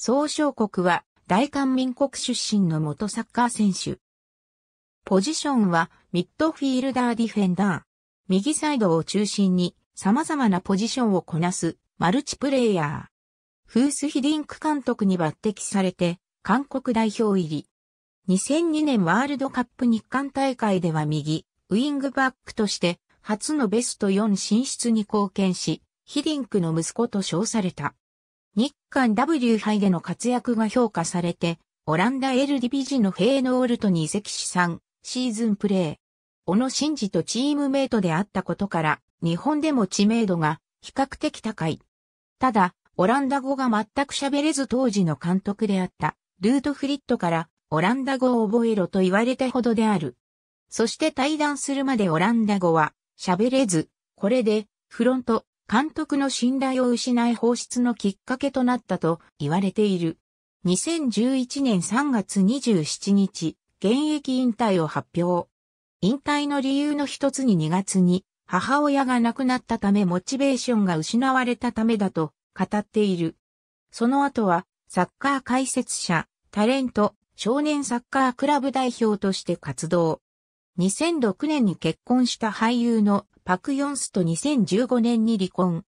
総称国は大韓民国出身の元サッカー選手。ポジションはミッドフィールダーディフェンダー。右サイドを中心に様々なポジションをこなすマルチプレイヤー。フースヒディンク監督に抜擢されて韓国代表入り。2002年ワールドカップ日韓大会では右、ウィングバックとして初のベスト4進出に貢献し、ヒディンクの息子と称された。日韓 W 杯での活躍が評価されて、オランダ L ディビジのフェーノールトに移籍し3シーズンプレー。小野真嗣とチームメイトであったことから、日本でも知名度が比較的高い。ただ、オランダ語が全く喋れず当時の監督であった、ルートフリットから、オランダ語を覚えろと言われたほどである。そして対談するまでオランダ語は、喋れず、これで、フロント、監督の信頼を失い放出のきっかけとなったと言われている。2011年3月27日、現役引退を発表。引退の理由の一つに2月に母親が亡くなったためモチベーションが失われたためだと語っている。その後はサッカー解説者、タレント、少年サッカークラブ代表として活動。2006年に結婚した俳優のパク・ヨンスと2015年に離婚。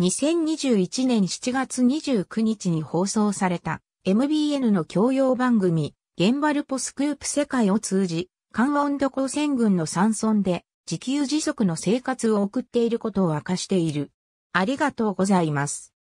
2021年7月29日に放送された MBN の教養番組、ゲンバルポスクープ世界を通じ、関温度高専軍の山村で自給自足の生活を送っていることを明かしている。ありがとうございます。